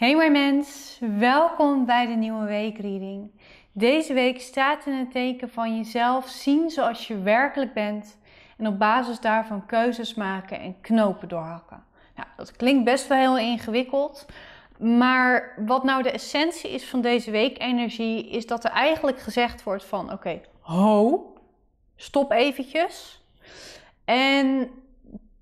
Hey mijn mens, welkom bij de nieuwe weekreading. Deze week staat in het teken van jezelf zien zoals je werkelijk bent en op basis daarvan keuzes maken en knopen doorhakken. Nou, dat klinkt best wel heel ingewikkeld, maar wat nou de essentie is van deze weekenergie is dat er eigenlijk gezegd wordt van oké, okay, ho, stop eventjes. En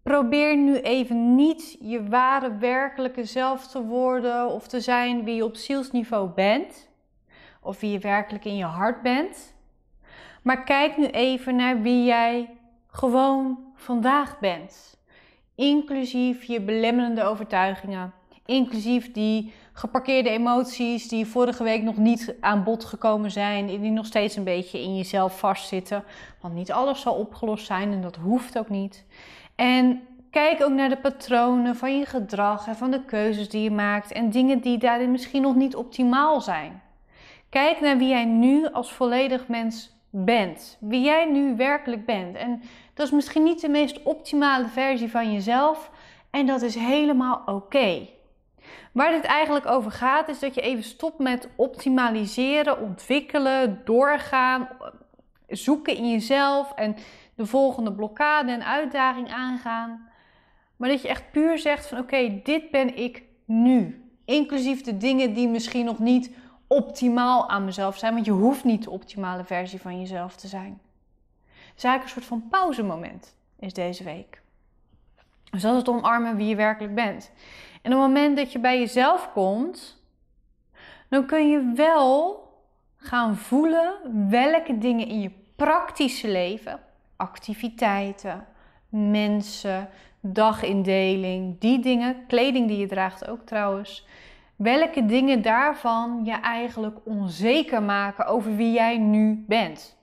Probeer nu even niet je ware werkelijke zelf te worden of te zijn wie je op zielsniveau bent of wie je werkelijk in je hart bent. Maar kijk nu even naar wie jij gewoon vandaag bent. Inclusief je belemmerende overtuigingen, inclusief die geparkeerde emoties die vorige week nog niet aan bod gekomen zijn, en die nog steeds een beetje in jezelf vastzitten. Want niet alles zal opgelost zijn en dat hoeft ook niet. En kijk ook naar de patronen van je gedrag en van de keuzes die je maakt en dingen die daarin misschien nog niet optimaal zijn. Kijk naar wie jij nu als volledig mens bent, wie jij nu werkelijk bent. En dat is misschien niet de meest optimale versie van jezelf en dat is helemaal oké. Waar dit eigenlijk over gaat is dat je even stopt met optimaliseren, ontwikkelen, doorgaan, zoeken in jezelf en de volgende blokkade en uitdaging aangaan. Maar dat je echt puur zegt van oké, dit ben ik nu. Inclusief de dingen die misschien nog niet optimaal aan mezelf zijn. Want je hoeft niet de optimale versie van jezelf te zijn. is eigenlijk een soort van pauzemoment is deze week. Dus dat is het omarmen wie je werkelijk bent. En op het moment dat je bij jezelf komt, dan kun je wel gaan voelen welke dingen in je praktische leven, activiteiten, mensen, dagindeling, die dingen, kleding die je draagt ook trouwens. Welke dingen daarvan je eigenlijk onzeker maken over wie jij nu bent.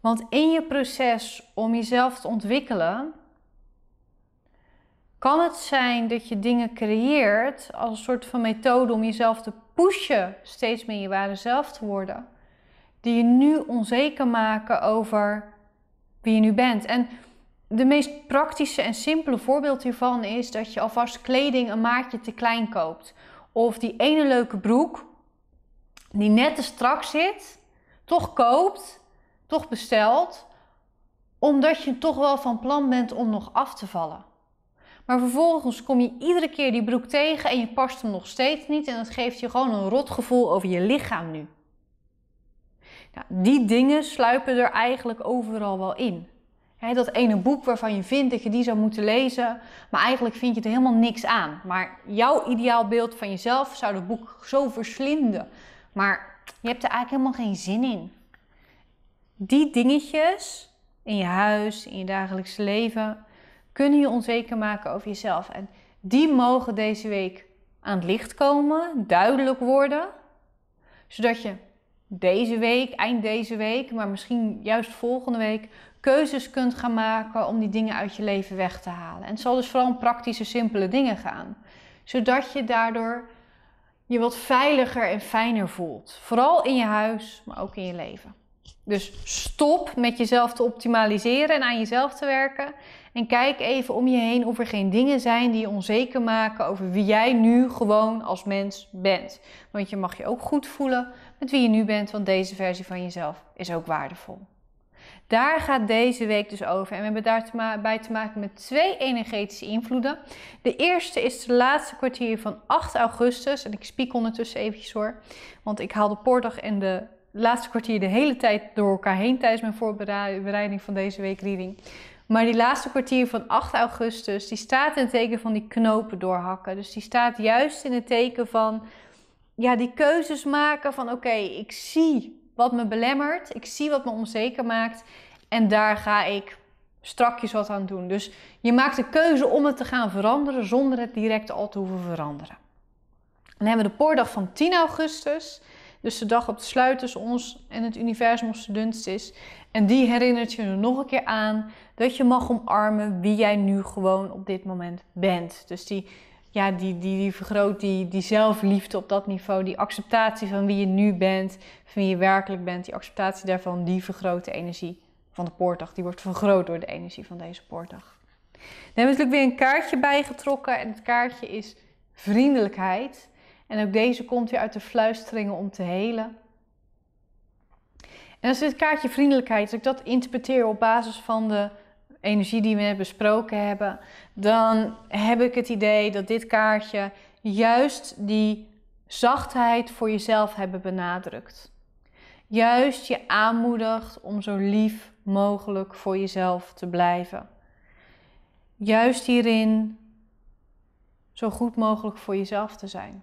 Want in je proces om jezelf te ontwikkelen, kan het zijn dat je dingen creëert als een soort van methode om jezelf te pushen steeds meer je ware zelf te worden die je nu onzeker maken over wie je nu bent. En de meest praktische en simpele voorbeeld hiervan is dat je alvast kleding een maatje te klein koopt. Of die ene leuke broek die net te strak zit, toch koopt, toch bestelt, omdat je toch wel van plan bent om nog af te vallen. Maar vervolgens kom je iedere keer die broek tegen en je past hem nog steeds niet en dat geeft je gewoon een rot gevoel over je lichaam nu. Ja, die dingen sluipen er eigenlijk overal wel in. dat ene boek waarvan je vindt dat je die zou moeten lezen, maar eigenlijk vind je er helemaal niks aan. Maar jouw ideaalbeeld van jezelf zou dat boek zo verslinden. Maar je hebt er eigenlijk helemaal geen zin in. Die dingetjes in je huis, in je dagelijkse leven, kunnen je onzeker maken over jezelf. En die mogen deze week aan het licht komen, duidelijk worden, zodat je deze week, eind deze week, maar misschien juist volgende week keuzes kunt gaan maken om die dingen uit je leven weg te halen. En het zal dus vooral om praktische, simpele dingen gaan. Zodat je daardoor je wat veiliger en fijner voelt. Vooral in je huis, maar ook in je leven. Dus stop met jezelf te optimaliseren en aan jezelf te werken. En kijk even om je heen of er geen dingen zijn die je onzeker maken over wie jij nu gewoon als mens bent. Want je mag je ook goed voelen met wie je nu bent, want deze versie van jezelf is ook waardevol. Daar gaat deze week dus over. En we hebben daarbij te maken met twee energetische invloeden. De eerste is de laatste kwartier van 8 augustus. En ik spiek ondertussen eventjes hoor. Want ik haal de poortdag en de laatste kwartier de hele tijd door elkaar heen tijdens mijn voorbereiding van deze week reading. Maar die laatste kwartier van 8 augustus, die staat in het teken van die knopen doorhakken. Dus die staat juist in het teken van ja, die keuzes maken van oké, ik zie wat me belemmert, ik zie wat me onzeker maakt en daar ga ik strakjes wat aan doen. Dus je maakt de keuze om het te gaan veranderen zonder het direct al te hoeven veranderen. Dan hebben we de poordag van 10 augustus. Dus de dag op de sluit tussen ons en het universum of dunst is. En die herinnert je er nog een keer aan dat je mag omarmen wie jij nu gewoon op dit moment bent. Dus die ja, die, die, die vergroot die, die zelfliefde op dat niveau. Die acceptatie van wie je nu bent, van wie je werkelijk bent. Die acceptatie daarvan, die vergroot de energie van de poortdag. Die wordt vergroot door de energie van deze poortdag. Dan hebben we natuurlijk weer een kaartje bijgetrokken. En het kaartje is vriendelijkheid. En ook deze komt weer uit de fluisteringen om te helen. En als dit kaartje vriendelijkheid, als ik dat interpreteer op basis van de energie die we net besproken hebben, dan heb ik het idee dat dit kaartje juist die zachtheid voor jezelf hebben benadrukt. Juist je aanmoedigt om zo lief mogelijk voor jezelf te blijven. Juist hierin zo goed mogelijk voor jezelf te zijn.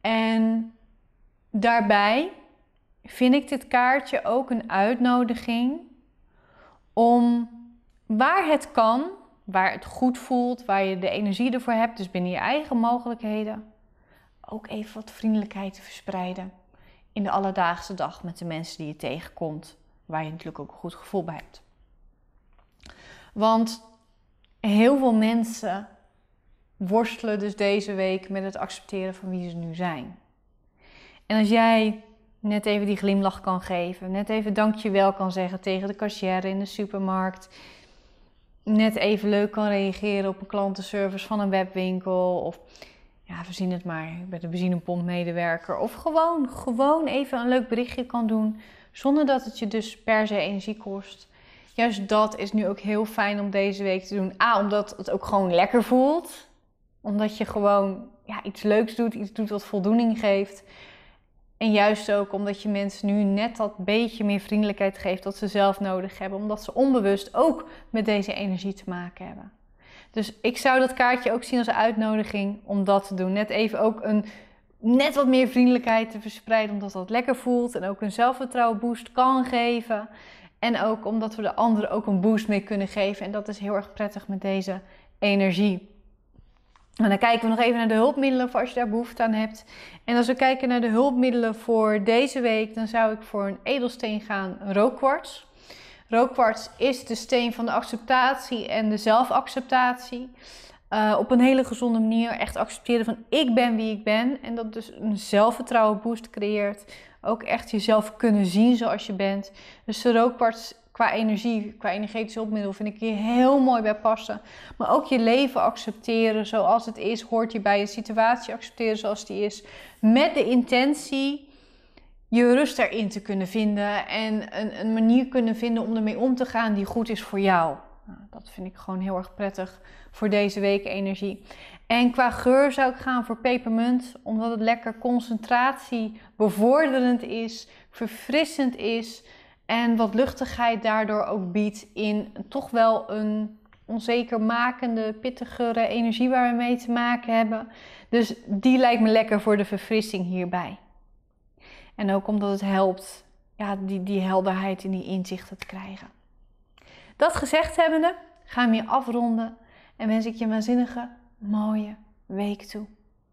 En daarbij vind ik dit kaartje ook een uitnodiging om Waar het kan, waar het goed voelt, waar je de energie ervoor hebt, dus binnen je eigen mogelijkheden, ook even wat vriendelijkheid te verspreiden in de alledaagse dag met de mensen die je tegenkomt, waar je natuurlijk ook een goed gevoel bij hebt. Want heel veel mensen worstelen dus deze week met het accepteren van wie ze nu zijn. En als jij net even die glimlach kan geven, net even dankjewel kan zeggen tegen de cashier in de supermarkt, net even leuk kan reageren op een klantenservice van een webwinkel. Of ja, we zien het maar, bij de een benzinepompmedewerker. Of gewoon, gewoon even een leuk berichtje kan doen. Zonder dat het je dus per se energie kost. Juist dat is nu ook heel fijn om deze week te doen. A, omdat het ook gewoon lekker voelt. Omdat je gewoon ja, iets leuks doet, iets doet wat voldoening geeft. En juist ook omdat je mensen nu net dat beetje meer vriendelijkheid geeft dat ze zelf nodig hebben, omdat ze onbewust ook met deze energie te maken hebben. Dus ik zou dat kaartje ook zien als een uitnodiging om dat te doen. Net even ook een net wat meer vriendelijkheid te verspreiden, omdat dat lekker voelt en ook een zelfvertrouwen boost kan geven. En ook omdat we de anderen ook een boost mee kunnen geven. En dat is heel erg prettig met deze energie. En dan kijken we nog even naar de hulpmiddelen voor als je daar behoefte aan hebt. En als we kijken naar de hulpmiddelen voor deze week, dan zou ik voor een edelsteen gaan, rookkwarts. Rookkwarts is de steen van de acceptatie en de zelfacceptatie. Eh, op een hele gezonde manier echt accepteren van ik ben wie ik ben. En dat dus een zelfvertrouwen boost creëert. Ook echt jezelf kunnen zien zoals je bent. Dus de rookparts qua energie, qua energetisch hulpmiddel, vind ik hier heel mooi bij passen. Maar ook je leven accepteren zoals het is, hoort hierbij. Je situatie accepteren zoals die is. Met de intentie je rust erin te kunnen vinden en een, een manier kunnen vinden om ermee om te gaan die goed is voor jou. Nou, dat vind ik gewoon heel erg prettig voor deze week energie. En qua geur zou ik gaan voor pepermunt, omdat het lekker concentratie bevorderend is, verfrissend is. En wat luchtigheid daardoor ook biedt in toch wel een onzeker makende, pittigere energie waar we mee te maken hebben. Dus die lijkt me lekker voor de verfrissing hierbij. En ook omdat het helpt ja, die, die helderheid en die inzichten te krijgen. Dat gezegd hebbende, gaan we hier afronden en wens ik je een waanzinnige, mooie week toe.